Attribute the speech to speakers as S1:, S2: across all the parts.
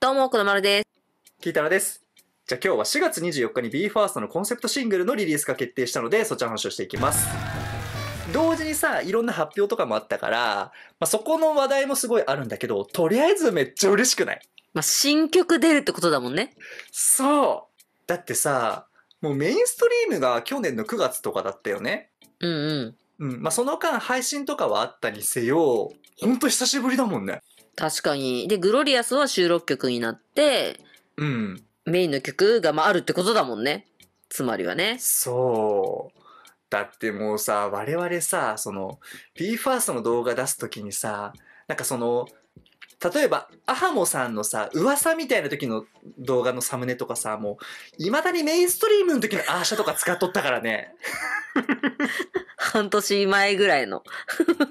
S1: どうも、このまるです。
S2: キータナです。じゃあ今日は4月24日に BE:FIRST のコンセプトシングルのリリースが決定したので、そちちの話をしていきます。同時にさ、いろんな発表とかもあったから、まあ、そこの話題もすごいあるんだけど、とりあえずめっちゃ嬉しくないまあ、新曲出るってことだもんね。そうだってさ、もうメインストリームが去年の9月とかだったよね。うんうん。う
S1: ん。まあ、その間配信とかはあったにせよ、ほんと久しぶりだもんね。確かに。で、グロリアスは収録曲になって、うん。メインの曲が、まあ、あるってことだもんね。つまりはね。そう。だってもうさ、我々
S2: さ、その、BE:FIRST の動画出す時にさ、なんかその、例えば、アハモさんのさ、噂みたいな時の動画のサムネとかさ、もう、いまだにメインストリームの時のアーシャとか使っとったからね。半年
S1: 前ぐらいの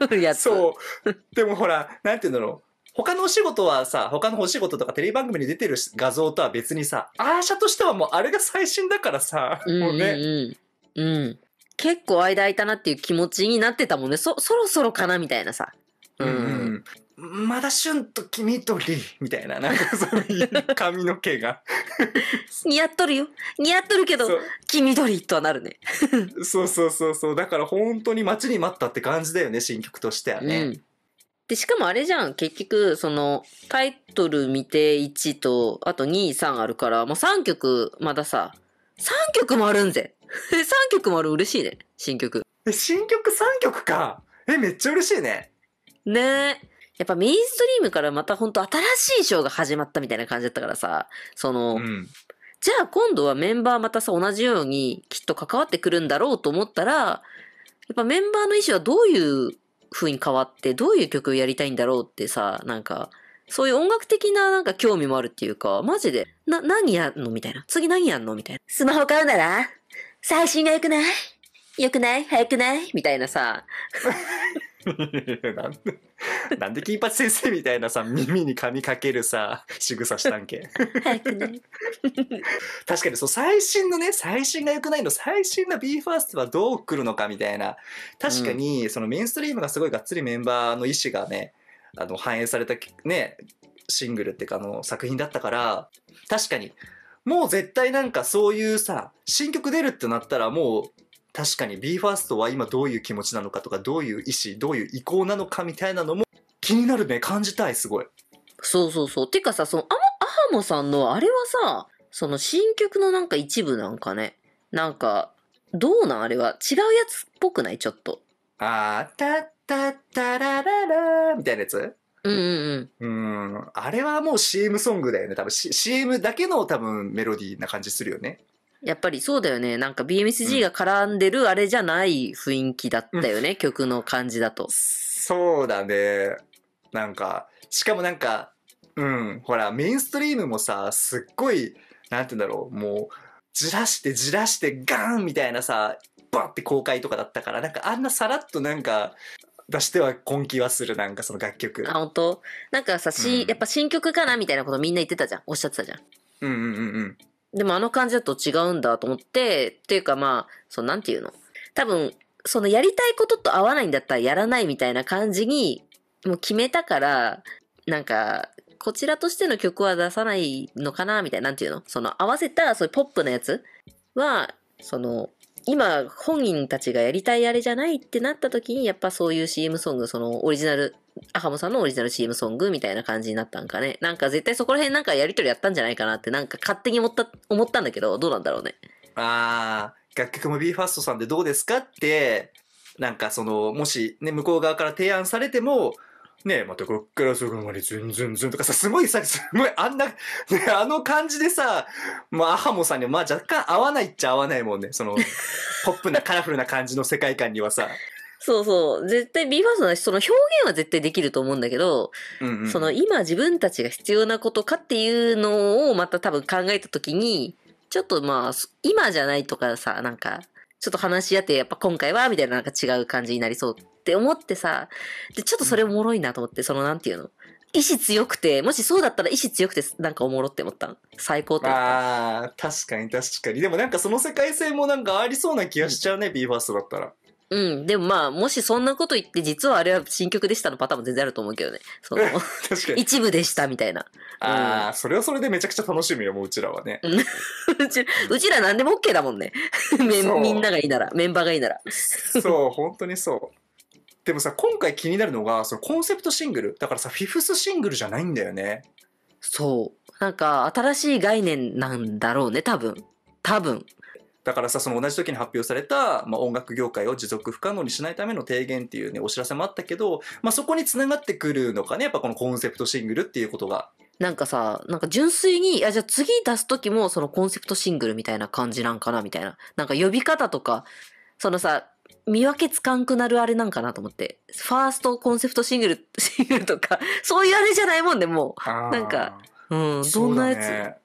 S2: やつ。そう。でもほら、なんて言うんだろう。他のお仕事はさ、他のお仕事とかテレビ番組に出てる画像とは別にさ、アーシャとしてはもうあれが最新だからさ、ううんうん、もうね。
S1: うん。結構間空いたなっていう気持ちになってたもんね。そ、そろそろかなみたいなさ。
S2: うん。
S1: うん、まだ旬と黄緑みたいな、な
S2: んかそういう髪の毛が。
S1: 似合っとるよ。似合っとるけど、黄緑とはなるね。そうそうそうそう。だから本当に待ちに待ったって感じだよね、新曲としてはね。うんで、しかもあれじゃん。結局、その、タイトル見て1と、あと2、3あるから、もう3曲、まださ、3曲もあるんぜ。3 曲もある、嬉しいね。新曲。え、新曲3曲か。え、めっちゃ嬉しいね。ねえ。やっぱメインストリームからまた本当新しいショーが始まったみたいな感じだったからさ、その、うん、じゃあ今度はメンバーまたさ、同じようにきっと関わってくるんだろうと思ったら、やっぱメンバーの意思はどういう風に変わって、どういう曲をやりたいんだろうってさ、なんか、そういう音楽的ななんか興味もあるっていうか、マジで、な、何やんのみたいな。次何やんのみたいな。スマホ買うなら最新が良くない良くない早くないみたいなさ。
S2: なんで、なんで金八先生みたいなさ、耳に髪かけるさ、仕草したんけ。確かにそう、最新のね、最新が良くないの、最新の BE:FIRST はどう来るのかみたいな。確かに、そのメインストリームがすごいがっつりメンバーの意思がね、あの、反映された、ね、シングルっていうか、あの、作品だったから、確かに、もう絶対なんかそういうさ、新曲出るってなったらもう確かに BE:FIRST は今どういう気持ちなのか
S1: とかどういう意思どういう意向なのかみたいなのも気になるね感じたいすごいそうそうそうてかさそのあアハモさんのあれはさその新曲のなんか一部なんかねなんかどうなんあれは違うやつっぽくないちょっとあーたたたらららみたいなやつ
S2: うんうんうんうん
S1: あれはもう CM ソングだよね多分、CM だけの多分メロディーな感じするよねやっぱりそうだよね。なんか BMSG が絡んでるあれじゃない雰囲気だったよね。うん、曲の感じだと。そ
S2: うだね。なんか、しかもなんか、うん、ほら、メインストリームもさ、すっごい、なんて言うんだろう、もう、じらしてじらしてガーンみたいなさ、バって公開とかだったから、なんかあんなさらっとなんか、出しては根気はする、なんかその楽曲。あ、
S1: 本当なんかさ、し、うん、やっぱ新曲かなみたいなことみんな言ってたじゃん。おっしゃってたじゃん。うんうんうんうん。でもあの感じだと違うんだと思って、っていうかまあ、そのなんていうの多分、そのやりたいことと合わないんだったらやらないみたいな感じに、もう決めたから、なんか、こちらとしての曲は出さないのかなみたいな、なんていうのその合わせた、そういうポップなやつは、その、今本人たちがやりたいあれじゃないってなった時にやっぱそういう CM ソングそのオリジナルアハモさんのオリジナル CM ソングみたいな感じになったんかねなんか絶対そこら辺なんかやりとりやったんじゃないかなってなんか勝手に思った思ったんだけどどうなんだろうね
S2: あー楽曲も BE:FIRST さんでどうですかってなんかそのもしね向こう側から提案されてもねまたこっからそこまでズンズンズンとかさ、すごいさ、すごいあんな、ね、あの感じでさ、まあ、アハモさんにはまあ若干
S1: 合わないっちゃ合わないもんね。その、ポップなカラフルな感じの世界観にはさ。そうそう。絶対 BE:FIRST のその表現は絶対できると思うんだけど、うんうん、その今自分たちが必要なことかっていうのをまた多分考えた時に、ちょっとまあ、今じゃないとかさ、なんか、ちょっと話し合って、やっぱ今回は、みたいななんか違う感じになりそうって思ってさ、で、ちょっとそれおもろいなと思って、そのなんていうの意志強くて、もしそうだったら意志強くてなんかおもろって思ったの。最高とああ、確かに確かに。でもなんかその世界性もなんかありそうな気がしちゃうね、ビーァースだったら。うん、でもまあ、もしそんなこと言って、実はあれは新曲でしたのパターンも全然あると思うけどね。その 一部でしたみたいな。ああ、うん、それはそれでめちゃくちゃ楽しみよ、もううちらはね。う ちうちら何でも OK だもんね みんながいいなら、メンバーがいいなら。そう、本当にそう。
S2: でもさ、今回気になるのが、そのコンセプトシングル。だからさ、フィフスシングルじゃないんだよ
S1: ね。そう。なんか、新しい概念なんだろうね、多分。多分。
S2: だからさ、その同じ時に発表された、まあ、音楽業界を持続不可能にしないための提言っていうね、お知らせもあったけど、まあ、そこにつながってくるのかね、やっぱこのコンセプトシングルっていうこと
S1: が。なんかさ、なんか純粋に、あ、じゃあ次出す時もそのコンセプトシングルみたいな感じなんかな、みたいな。なんか呼び方とか、そのさ、見分けつかんくなるあれなんかなと思って。ファーストコンセプトシングル、シングルとか、そういうあれじゃないもんね、もう。なんか、うん、どんなやつそう、ね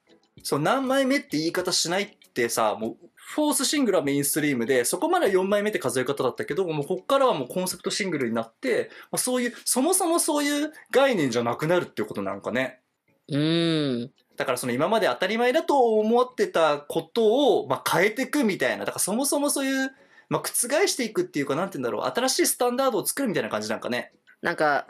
S1: そう、何枚目って言い方しないって
S2: さ、もう、フォースシングルはメインストリームで、そこまでは4枚目って数え方だったけど、もうこっからはもうコンセプトシングルになって、まあ、そういう、そもそもそういう概念じゃなくなるっていうことなんかね。うん。だからその今まで当たり前だと思ってたことを、まあ、変えていくみたいな。だからそもそもそういう、まあ、覆していくっていうか、なんて言うんだろう、新しいス
S1: タンダードを作るみたいな感じなんかね。なんか、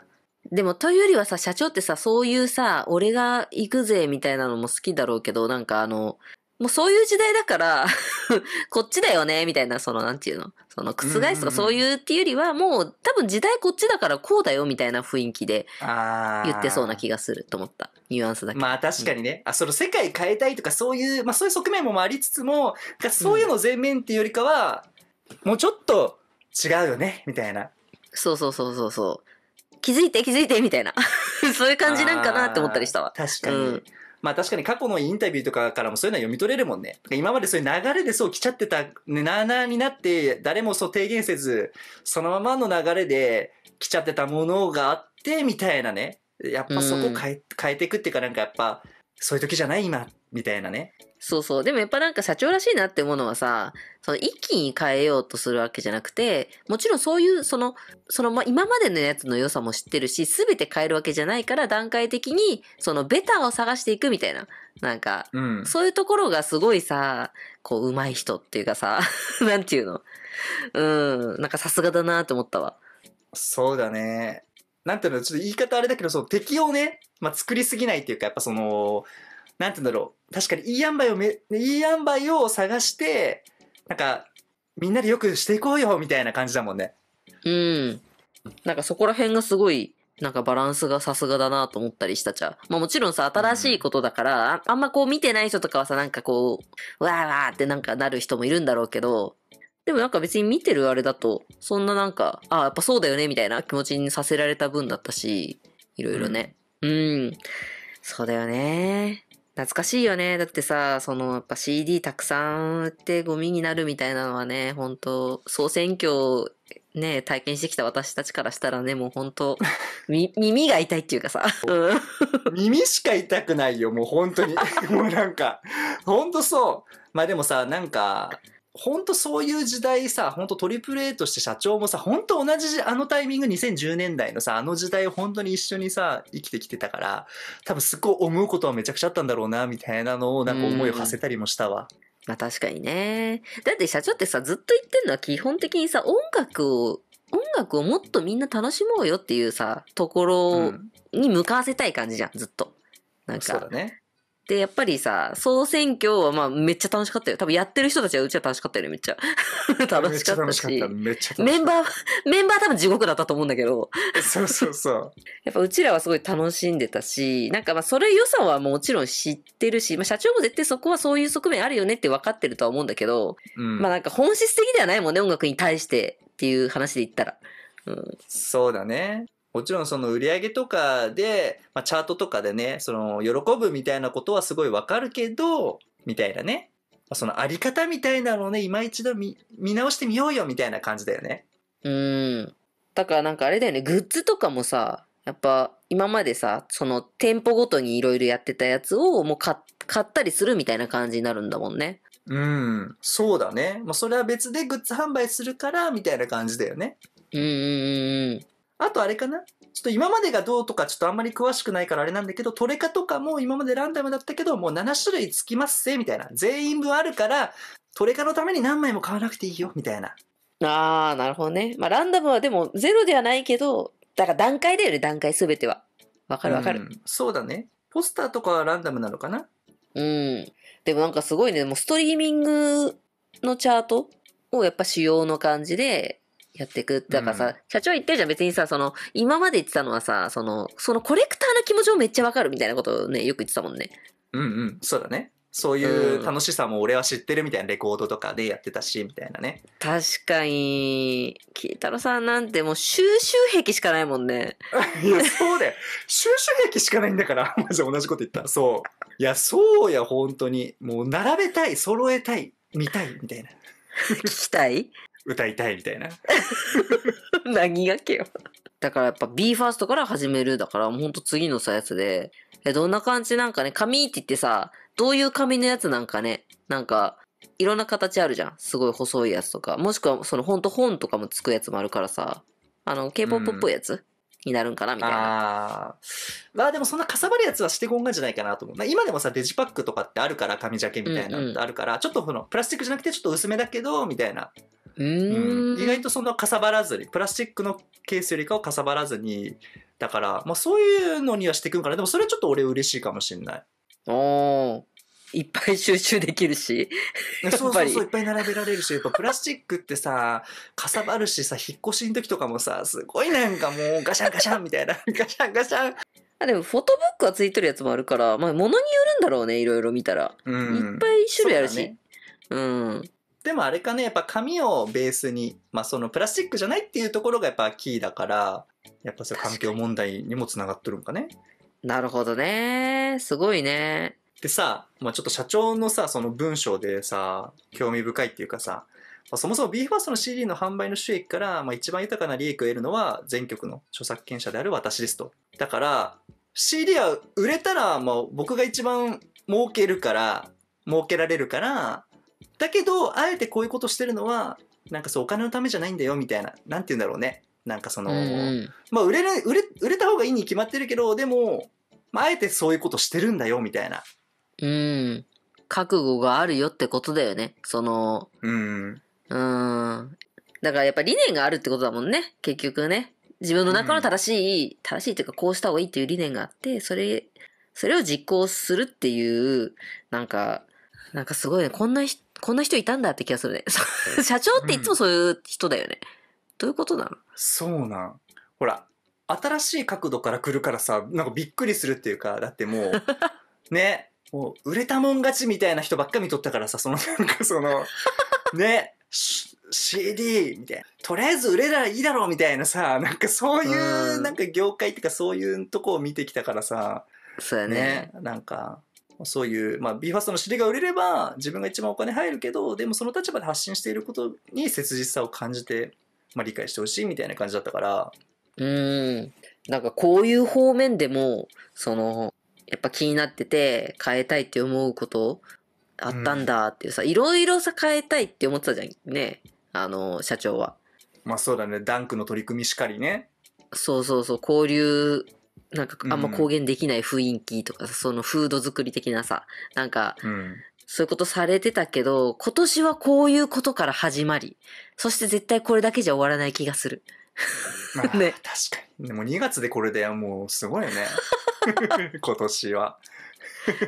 S1: でもというよりはさ、社長ってさ、そういうさ、俺が行くぜみたいなのも好きだろうけど、なんかあの、もうそういう時代だから こっちだよね、みたいな、その、なんていうの、その、覆すとかそういうっていうよりは、もう多分時代こっちだからこうだよ、みたいな雰囲気で言ってそうな気がすると思った。ニュアンスだけ。まあ確かにね。うん、あ、その世界変えたいとかそういう、まあそういう側面もありつつも、
S2: そういうの全面っていうよりかは、もうちょっと違うよね、みたいな。そうそうそうそうそう。
S1: 気づいて気づいてみたいな。そういう感じなんかなって思ったり
S2: したわ。確かに。うんまあ確かに過去のインタビューとかからもそういうのは読み取れるもんね。今までそういう流れでそう来ちゃってた、ね、なーなーになって誰もそう提言せず、そのままの流れで来ちゃってたものがあってみたいなね。やっぱそこ変え,、変
S1: えていくっていうかなんかやっぱそういう時じゃない今みたいなね。そうそう。でもやっぱなんか社長らしいなってものはさ、その一気に変えようとするわけじゃなくて、もちろんそういう、その、その、ま、今までのやつの良さも知ってるし、すべて変えるわけじゃないから段階的に、そのベタを探していくみたいな。なんか、うん、そういうところがすごいさ、こう、上手い人っていうかさ、なんていうの。うん、なんかさすがだなって思ったわ。そうだね。なんていうの、ちょっと言い方あれだけど、その敵をね、まあ、作り
S2: すぎないっていうか、やっぱその、なんて言うんだろう。確かにいい塩梅をめ、いい塩梅を探
S1: して、なんか、みんなでよくしていこうよ、みたいな感じだもんね。うん。なんかそこら辺がすごい、なんかバランスがさすがだなと思ったりしたじゃん。まあもちろんさ、新しいことだから、うんあ、あんまこう見てない人とかはさ、なんかこう、わーわーってなんかなる人もいるんだろうけど、でもなんか別に見てるあれだと、そんななんか、ああ、やっぱそうだよね、みたいな気持ちにさせられた分だったし、いろいろね。うん、うん。そうだよね。懐かしいよね。だってさ、そのやっぱ CD たくさん売ってゴミになるみたいなのはね、本当総選挙ね、体験してきた私たちからしたらね、もう本当 耳が痛いっていうかさ。耳しか痛くないよ、もう本当に。もうなんか、本当そう。まあでもさ、
S2: なんか、んとそういう時代さ、本当トリプル A として社長もさ、本当同じあのタイミング2010年代のさ、あの時代を本当に一緒にさ、生きてきてたから、多分すっごい思うことはめちゃくちゃあったんだろうな、みたいなのをなんか思いを馳せたりもしたわ。まあ確か
S1: にね。だって社長ってさ、ずっと言ってんのは基本的にさ、音楽を、音楽をもっとみんな楽しもうよっていうさ、ところに向かわせたい感じじゃん、ずっと。なんか。そうだね。で、やっぱりさ、総選挙はまあめっちゃ楽しかったよ。多分やってる人たちはうちは楽しかったよね、めっちゃ。楽しかったし。めっちゃ楽しかった。メンバー、メンバー多分地獄だったと思うんだけど。そうそうそう。やっぱうちらはすごい楽しんでたし、なんかまあそれ良さはもちろん知ってるし、まあ社長も絶対そこはそういう側面あるよねって分かってるとは思うんだけど、うん、まあなんか本質的ではないもんね、音楽に対してっていう話で言ったら。うん、そうだね。もちろんその売り上げとかで、まあ、チャートとかで
S2: ね、その喜ぶみたいなことはすごいわかるけど、みたいなね。そのあり
S1: 方みたいなのをね、今一度見、見直してみようよみたいな感じだよね。うん。だからなんかあれだよね、グッズとかもさ、やっぱ今までさ、その店舗ごとにいろいろやってたやつをもう買ったりするみたいな感じになるんだもんね。うん、そうだね。まあ、それは別でグッズ販売するから、みたいな感じだよね。うんうん
S2: うん。あとあれかなちょっと今までがどうとかちょっとあんまり詳しくないからあれなんだけど、トレカとかも今までランダムだったけど、もう7種類つきますせ、みたいな。全員分あるから、トレカのために何枚も買わなくていいよ、みたいな。
S1: ああ、なるほどね。まあランダムはでもゼロではないけど、だから段階だよね、段階すべては。わかるわかる、う
S2: ん、そうだね。
S1: ポスターとかはランダムなのかなうん。でもなんかすごいね、もうストリーミングのチャートをやっぱ主要の感じで、やっていく。だからさ、うん、社長言ってるじゃん。別にさ、その、今まで言ってたのはさ、その、そのコレクターの気持ちもめっちゃわかるみたいなことをね、よく言ってたもんね。うんうん、そうだね。
S2: そういう楽しさも俺は知ってるみたいなレコードとかでやってたし、みたいな
S1: ね。確かに、キ太郎さんなんてもう収集癖しかないもんね。
S2: いや、そうだよ。収集癖しかないんだから、マジで同じこと言った。そう。いや、そうや、本当に。もう並べたい、揃えたい、見たい、みたいな。
S1: 聞きたい歌いたいみたいな。何がけよ。だからやっぱ BE:FIRST から始めるだからほんと次のさやつで、え、どんな感じなんかね、紙って言ってさ、どういう紙のやつなんかね、なんか、いろんな形あるじゃん。すごい細いやつとか。もしくは、そのほんと本とかもつくやつもあるからさ、あの、K-POP っぽいやつ、うんになるんかなみたいな。あまあでもそんなかさばるやつは
S2: してこんがんじゃないかなと思う。まあ、今でもさ、デジパックとかってあるから、紙ジャケみたいなのってあるから、うんうん、ちょっとそのプラスチックじゃなくてちょっと薄めだけど、みたいな
S1: 意外
S2: とそのかさばらずにプラスチックのケースよりかはかさばらずにだから、まあ、そういうのにはしていくんかなでもそれはちょっと俺嬉しいかもしんないおいっぱい収集できるしそうそうそういっぱい並べられるしやっぱプラスチックってさかさばるしさ引っ越しの時とかもさ
S1: すごいなんかもうガシャンガシャンみたいな ガシャンガシャンあでもフォトブックはついてるやつもあるから、まあ、物によるんだろうねいろいろ見たら、
S2: うん、いっぱ
S1: い種類あるしう、ね,、
S2: んでもあれかねやっぱ紙をベースに、まあ、そのプラスチックじゃないっていうところがやっぱキーだからやっぱそ環境問題にもつながっとるんかね。なるほどねすごいね。でさ、まあ、ちょっと社長のさその文章でさ興味深いっていうかさそもそも BE:FIRST の CD の販売の収益から、まあ、一番豊かな利益を得るのは全局の著作権者である私ですと。だから CD は売れたらもう僕が一番儲けるから儲けられるからだけど、あえてこういうことしてるのは、なんかそう、お金のためじゃないんだよ、みたいな。なんて言うんだろうね。なんかその、うん、まあ、売れる、売れ、売れた方がいいに決まってるけど、でも、まあ、あえてそういうことしてるんだよ、みたいな。
S1: うん。覚悟があるよってことだよね。その、うん。うん。だからやっぱ理念があるってことだもんね。結局ね。自分の中の正しい、うん、正しいというかこうした方がいいっていう理念があって、それ、それを実行するっていう、なんか、なんかすごいね。こんな人、こんな人いたんだって気がするね。社長っていつもそういう人だよね。うん、どういうことなのそ
S2: うなん。ほら、新しい角度から来るからさ、なんかびっくりするっていうか、だってもう、ね、もう売れたもん勝ちみたいな人ばっか見とったからさ、そのなんかその、ね、CD みたいな。とりあえず売れたらいいだろうみたいなさ、なんかそういう、なんか業界っていうかそういうとこを見てきたからさ、そうやね。ねなんか、そういう、まあ、BE:FIRST の知りが売れれば自分が一番お金入るけどでもその立場で発信していることに切実さを感じて、まあ、理解してほしいみたいな感じだった
S1: からうんなんかこういう方面でもそのやっぱ気になってて変えたいって思うことあったんだっていうさ、いろいろさ変えたいって思ってたじゃんねあの社長は。まあそうだねダンクの取り組みしかりね。そうそうそう交流なんかあんま公言できない雰囲気とか、うん、そのフード作り的なさ、なんか、そういうことされてたけど、今年はこういうことから始まり、そして絶対これだけじゃ終わらない気がする。まあ、ね、確かに。でも2月でこれでもうすごいね。今年は。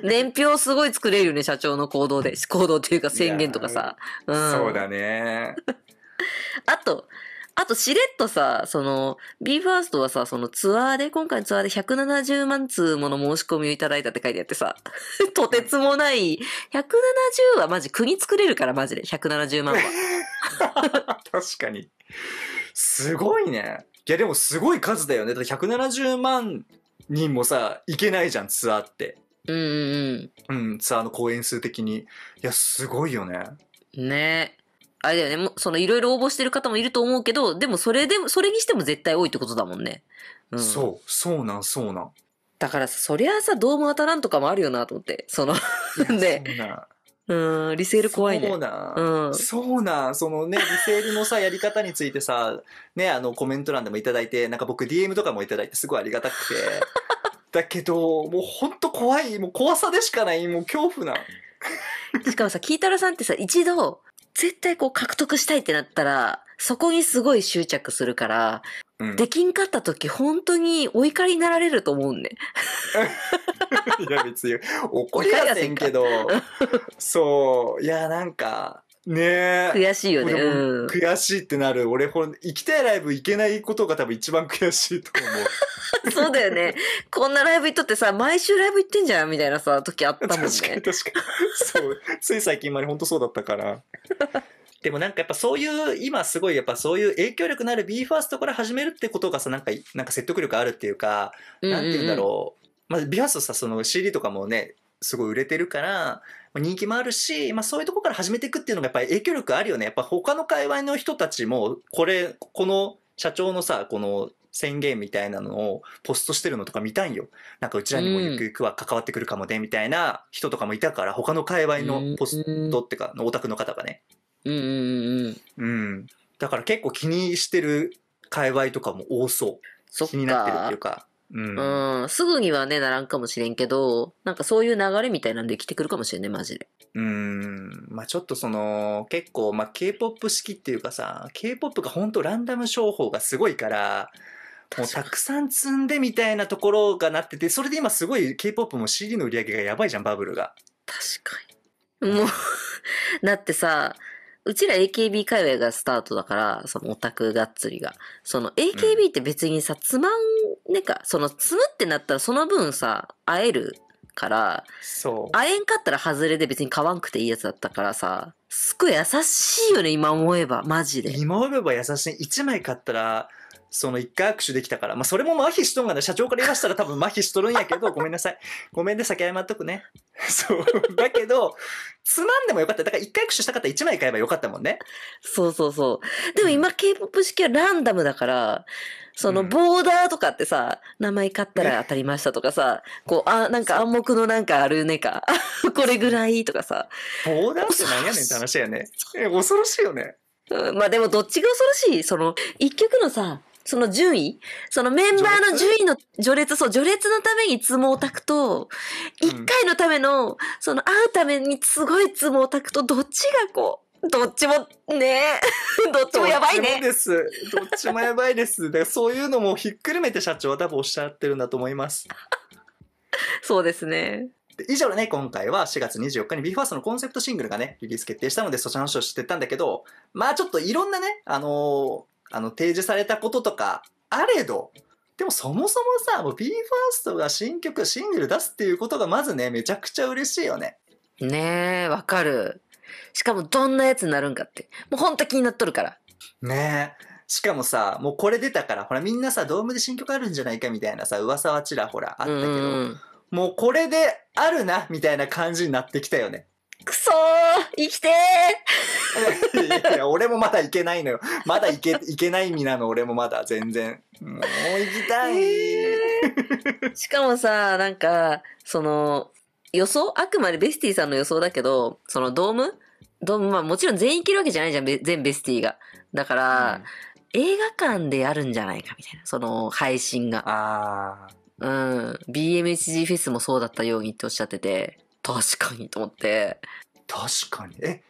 S1: 年表すごい作れるよね、社長の行動で。行動っていうか宣言とかさ。うん、そうだね。あと、あとしれっとさ、その、BE:FIRST はさ、そのツアーで、今回のツアーで170万通もの申し込みをいただいたって書いてあってさ、とてつもない、170はマジ国作れるからマジで、170万は。確かに。すごいね。
S2: いやでもすごい数だよね。だって170万人もさ、行けないじゃん、ツアーって。うんうんうん。うん、ツアーの公演数的に。いや、すごいよね。
S1: ねあれだよね、そのいろいろ応募してる方もいると思うけど、でもそれでも、それにしても絶対多いってことだもんね。うん、そう、そうなん、そうなん。だからそりゃさ、どうも当たらんとかもあるよなと思って、その ね。そうなんうん、リセール怖いね。そうな
S2: ん。うん、そうなん。そのね、リセールのさ、やり方についてさ、ね、あの、コメント欄でもいただいて、なんか僕 DM とかもいただいて、すごいありがたくて。だけど、もうほん
S1: と怖い。もう怖さでしかない。もう恐怖な。しかもさ、キータラさんってさ、一度、絶対こう獲得したいってなったら、そこにすごい執着するから、うん、できんかった時本当にお怒りになられると思うんね。
S2: いや別に怒りやせんけど、そう、いやなんか、ねえ。悔しいよね。悔しいってなる。俺、ほん、行きたいライブ行けないこと
S1: が多分一番悔しいと思う。そうだよね。こんなライブ行っとってさ、毎週ライブ行ってんじゃんみたいなさ、時あったもんね。確かに確かに。そう。つい最近まで本当そうだったから。
S2: でもなんかやっぱそういう、今すごいやっぱそういう影響力のある BE:FIRST から始めるってことがさ、なんか、なんか説得力あるっていうか、うんうんうん、なんて言うんだろう。まあ、BE:FIRST さ、その CD とかもね、すごい売れてるから、人気もあるし、まあ、そういうとこから始めていくっていうのがやっぱり影響力あるよねやっぱ他の界隈の人たちもこれこの社長のさこの宣言みたいなのをポストしてるのとか見たいんよなんかうちらにもゆくゆくは関わってくるかもねみたいな人とかもいたから他の界隈のポストってかのオタクの方がねうんうんうんうんうんだから結構気にしてる界隈とかも多そう気になってるっていうか
S1: うん、すぐにはね、ならんかもしれんけど、なんかそういう流れみたいなんで来てくるかもしれんね、マジで。
S2: うん。まあちょっとその、結構、まあ K-POP 式っていうかさ、K-POP が本当ランダム商法がすごいから、もうたくさん積んでみたいなところがなってて、それで今すごい K-POP も
S1: CD の売り上げがやばいじゃん、バブルが。確かに。もう だってさ、うちら AKB 界隈がスタートだから、そのオタクがっつりが。その AKB って別にさ、つまんなんか、その、積むってなったらその分さ、会えるから、そう。会えんかったら外れで別に買わんくていいやつだったからさ、すっご
S2: い優しいよね、今思えば、マジで。今思えば優しい。1枚買ったら、その一回握手できたから。まあ、それも麻痺しとんがね、社長から言わしたら多分麻痺しとるんやけど、ごめんなさい。ごめんね、先謝っとくね。そう。だけど、つまんでもよかった。だから一回握手したかったら一
S1: 枚買えばよかったもんね。そうそうそう。でも今 K-POP 式はランダムだから、そのボーダーとかってさ、うん、名前買ったら当たりましたとかさ、こう、あ、なんか暗黙のなんかあるねか、これぐらいとかさ。
S2: ボーダーって何やねんって話やね。え、恐ろしいよね。
S1: うん、まあでもどっちが恐ろしいその、一曲のさ、その順位そのメンバーの順位の序列、そう、序列のために積もをタくと、一、回のための、その会うためにすごい積もをタくと、どっちがこう、どっちもね どっちもやばいね。で
S2: す。どっちもやばいです。だからそういうのもひっくるめて社長は多分おっしゃってるんだと思います。
S1: そうですね。
S2: 以上でね、今回は4月24日に BE:FIRST のコンセプトシングルがね、リリース決定したのでそちらの話をしてたんだけど、まあちょっといろんなね、あのあの、提示されたこととか、あれど、でもそもそもさ、もう BE:FIRST が新曲、シングル出すっていうことがまずね、めちゃくちゃ嬉しいよね。
S1: ねえ、わかる。しかもどんなやつになるんかって。もうほんと気になっとるから。
S2: ねえ。しかもさ、もうこれ出たから、ほらみんなさ、ドームで新曲あるんじゃないかみたいなさ、噂はちらほらあったけど、もうこれであるな、みたいな感じになってきたよね。生きてーいや俺もまだ行けないのよ。まだ行け、行けない身なの、俺もまだ、全
S1: 然。もう行きたい、えー、しかもさ、なんか、その、予想あくまでベスティさんの予想だけど、そのドームドーム、まあもちろん全員行けるわけじゃないじゃん、全ベスティが。だから、うん、映画館でやるんじゃないかみたいな、その配信が。ああ。うん。BMHG フェスもそうだったようにっておっしゃってて、確かにと思って。確かに。え、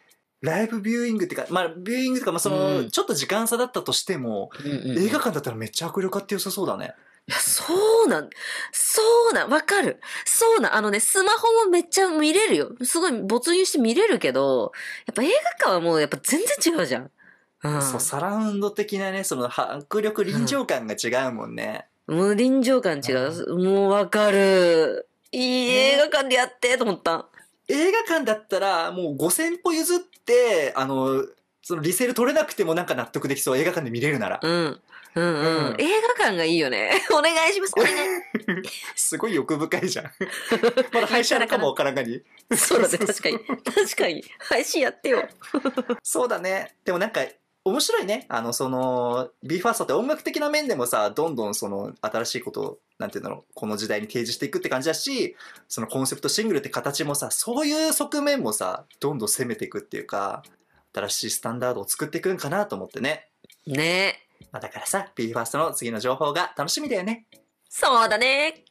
S1: ライ
S2: ブビューイングっていうか、まあ、ビューイングとか、まあ、その、うんちょっと時間差だったとしても、映画館だったらめっ
S1: ちゃ迫力あって良さそうだね。いや、そうなん、そうなん、わかる。そうなん、あのね、スマホもめっちゃ見れるよ。すごい没入して見れるけど、やっぱ映画館はもうやっぱ全然違うじゃん。
S2: うん。そう、サラウンド的なね、その迫力臨場感が違うもんね。
S1: もう臨場感違う。もうわかる。いい
S2: 映画館でやってと思った。映画館だったら、もう5000歩譲って、あの、そのリセール取れなくてもなんか納得できそう。映画館で見れるなら。うん。うんうん。うん、
S1: 映画館がいいよね。お願いします。お願い。
S2: すごい欲深いじゃん。まだ配信あるかもわからんがに。
S1: そうだね。確かに。確かに。配信やってよ。
S2: そうだね。でもなんか、面白いね。あの、その、BE:FIRST って音楽的な面でもさ、どんどんその、新しいことをなんていうんだろう、この時代に提示していくって感じだし、そのコンセプトシングルって形もさ、そういう側面もさ、どんどん攻めていくっていうか、新しいスタンダードを作っていくんかなと思ってね。ねまあだからさ、BE:FIRST の次の情報が楽しみだよね。
S1: そうだね。